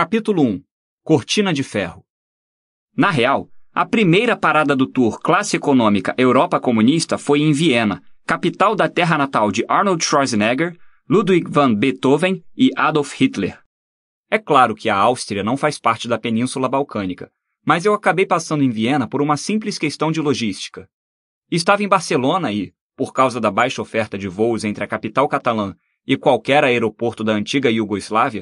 Capítulo 1 Cortina de Ferro Na real, a primeira parada do tour Classe Econômica Europa Comunista foi em Viena, capital da terra natal de Arnold Schwarzenegger, Ludwig van Beethoven e Adolf Hitler. É claro que a Áustria não faz parte da Península Balcânica, mas eu acabei passando em Viena por uma simples questão de logística. Estava em Barcelona e, por causa da baixa oferta de voos entre a capital catalã e qualquer aeroporto da antiga Iugoslávia,